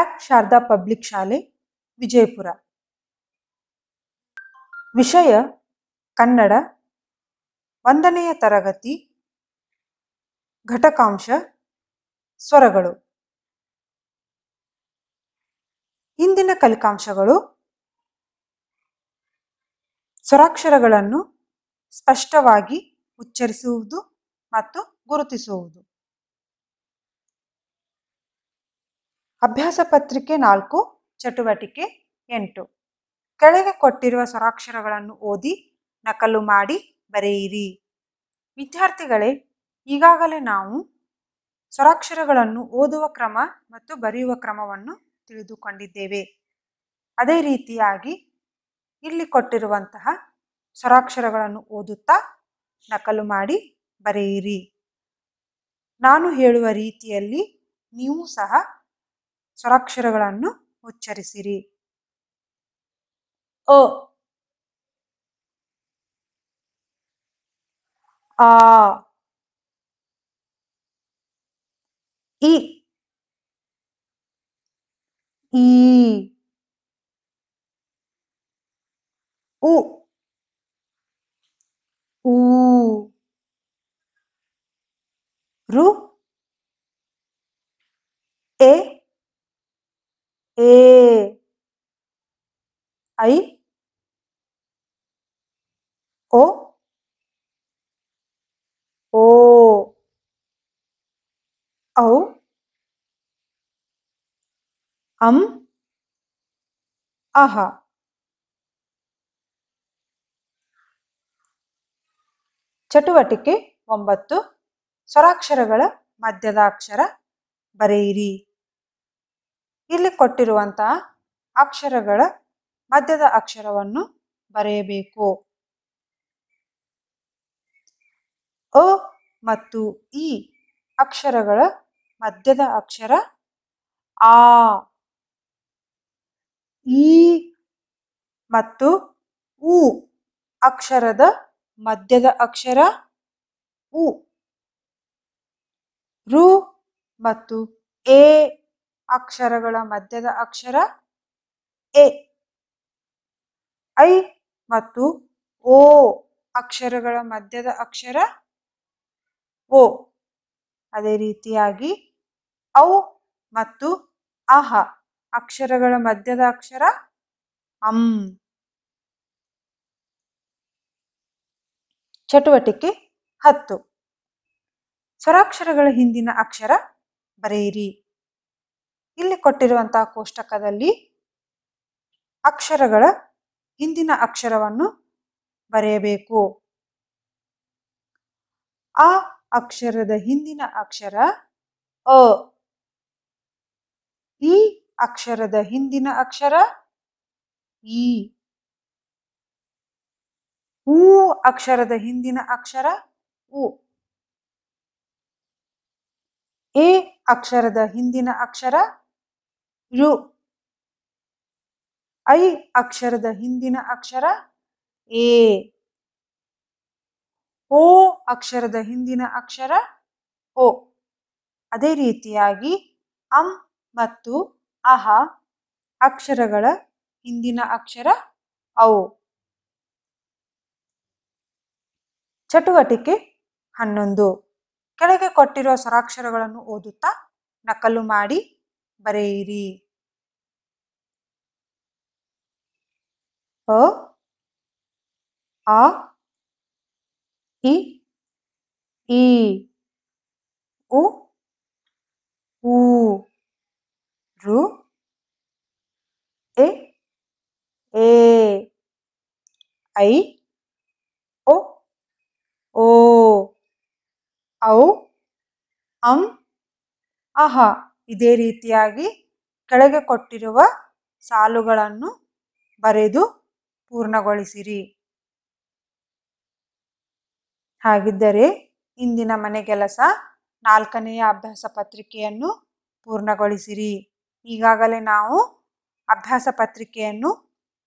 act Sharada public ಶಾಲೆ ವಿಜಯಪುರ ವಿಷಯ ಕನ್ನಡ ಒಂದನೆಯ ತರಗತಿ ಘಟಕಾಂಶ ಸ್ವರಗಳು ಇಂದಿನ ಕಲಿಕಾಂಶಗಳು ಸ್ವರಾಕ್ಷರಗಳನ್ನು ಸ್ಪಷ್ಟವಾಗಿ ಉಚ್ಚರಿಸುವುದು ಮತ್ತು ಗುರುತಿಸುವುದು ಅಭ್ಯಾಸ ಪತ್ರಿಕೆ ನಾಲ್ಕು ಚಟುವಟಿಕೆ ಎಂಟು ಕೆಳಗೆ ಕೊಟ್ಟಿರುವ ಸ್ವರಾಕ್ಷರಗಳನ್ನು ಓದಿ ನಕಲು ಮಾಡಿ ಬರೆಯಿರಿ ವಿದ್ಯಾರ್ಥಿಗಳೇ ಈಗಾಗಲೇ ನಾವು ಸ್ವರಾಕ್ಷರಗಳನ್ನು ಓದುವ ಕ್ರಮ ಮತ್ತು ಬರೆಯುವ ಕ್ರಮವನ್ನು ತಿಳಿದುಕೊಂಡಿದ್ದೇವೆ ಅದೇ ರೀತಿಯಾಗಿ ಇಲ್ಲಿ ಕೊಟ್ಟಿರುವಂತಹ ಸ್ವರಾಕ್ಷರಗಳನ್ನು ಓದುತ್ತಾ ನಕಲು ಮಾಡಿ ಬರೆಯಿರಿ ನಾನು ಹೇಳುವ ರೀತಿಯಲ್ಲಿ ನೀವು ಸಹ ಸ್ವರಾಕ್ಷರಗಳನ್ನು ಉಚ್ಚರಿಸಿರಿ ಅ ಆ ಇ ಈ ಉ ಊ ರು A ಐ O O O ಅಂ ಚಟುವಟಿಕೆ ಒಂಬತ್ತು ಸ್ವರಾಕ್ಷರಗಳ ಮಧ್ಯದಾಕ್ಷರ ಬರೆಯಿರಿ ಇಲ್ಲಿ ಕೊಟ್ಟಿರುವಂತಹ ಅಕ್ಷರಗಳ ಮಧ್ಯದ ಅಕ್ಷರವನ್ನು ಬರೆಯಬೇಕು ಅ ಮತ್ತು ಇ ಅಕ್ಷರಗಳ ಮಧ್ಯದ ಅಕ್ಷರ ಆ ಇ ಮತ್ತು ಉ ಅಕ್ಷರದ ಮಧ್ಯದ ಅಕ್ಷರ ಉ ರು ಮತ್ತು ಎ ಅಕ್ಷರಗಳ ಮಧ್ಯದ ಅಕ್ಷರ ಎ ಐ ಮತ್ತು ಓ ಅಕ್ಷರಗಳ ಮಧ್ಯದ ಅಕ್ಷರ ಓ ಅದೇ ರೀತಿಯಾಗಿ ಔ ಮತ್ತು ಅಹ ಅಕ್ಷರಗಳ ಮಧ್ಯದ ಅಕ್ಷರ ಅಂ ಚಟುವಟಿಕೆ ಹತ್ತು ಸ್ವರಾಕ್ಷರಗಳ ಹಿಂದಿನ ಅಕ್ಷರ ಬರೆಯಿರಿ ಇಲ್ಲಿ ಕೊಟ್ಟಿರುವಂತಹ ಕೋಷ್ಟಕದಲ್ಲಿ ಅಕ್ಷರಗಳ ಹಿಂದಿನ ಅಕ್ಷರವನ್ನು ಬರೆಯಬೇಕು ಆ ಅಕ್ಷರದ ಹಿಂದಿನ ಅಕ್ಷರ ಅ ಈ ಅಕ್ಷರದ ಹಿಂದಿನ ಅಕ್ಷರ ಈ ಉ ಅಕ್ಷರದ ಹಿಂದಿನ ಅಕ್ಷರ ಉ ಎ ಅಕ್ಷರದ ಹಿಂದಿನ ಅಕ್ಷರ ರು ಐ ಅಕ್ಷರದ ಹಿಂದಿನ ಅಕ್ಷರ ಎ ಓ ಅಕ್ಷರದ ಹಿಂದಿನ ಅಕ್ಷರ ಓ ಅದೇ ರೀತಿಯಾಗಿ ಅಂ ಮತ್ತು ಅಹ ಅಕ್ಷರಗಳ ಹಿಂದಿನ ಅಕ್ಷರ ಔ ಚಟುವಟಿಕೆ ಹನ್ನೊಂದು ಕೆಳಗೆ ಕೊಟ್ಟಿರುವ ಸ್ವರಾಕ್ಷರಗಳನ್ನು ಓದುತ್ತಾ ನಕಲು ಮಾಡಿ ಬರೆಯಿರಿ ಅ ಆ ಇ ಈ ಉ ಊ ರು ಎ ಎ ಐ ಒ ಓ ಔ ಅಂ ಅಹ ಇದೇ ರೀತಿಯಾಗಿ ಕೆಳಗೆ ಕೊಟ್ಟಿರುವ ಸಾಲುಗಳನ್ನು ಬರೆದು ಪೂರ್ಣಗೊಳಿಸಿರಿ ಹಾಗಿದ್ದರೆ ಇಂದಿನ ಮನೆ ಕೆಲಸ ನಾಲ್ಕನೆಯ ಅಭ್ಯಾಸ ಪತ್ರಿಕೆಯನ್ನು ಪೂರ್ಣಗೊಳಿಸಿರಿ ಈಗಾಗಲೇ ನಾವು ಅಭ್ಯಾಸ ಪತ್ರಿಕೆಯನ್ನು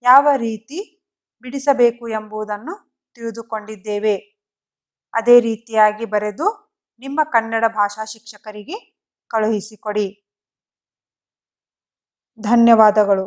ಯಾವ ರೀತಿ ಬಿಡಿಸಬೇಕು ಎಂಬುದನ್ನು ತಿಳಿದುಕೊಂಡಿದ್ದೇವೆ ಅದೇ ರೀತಿಯಾಗಿ ಬರೆದು ನಿಮ್ಮ ಕನ್ನಡ ಭಾಷಾ ಶಿಕ್ಷಕರಿಗೆ ಕಳುಹಿಸಿಕೊಡಿ ಧನ್ಯವಾದಗಳು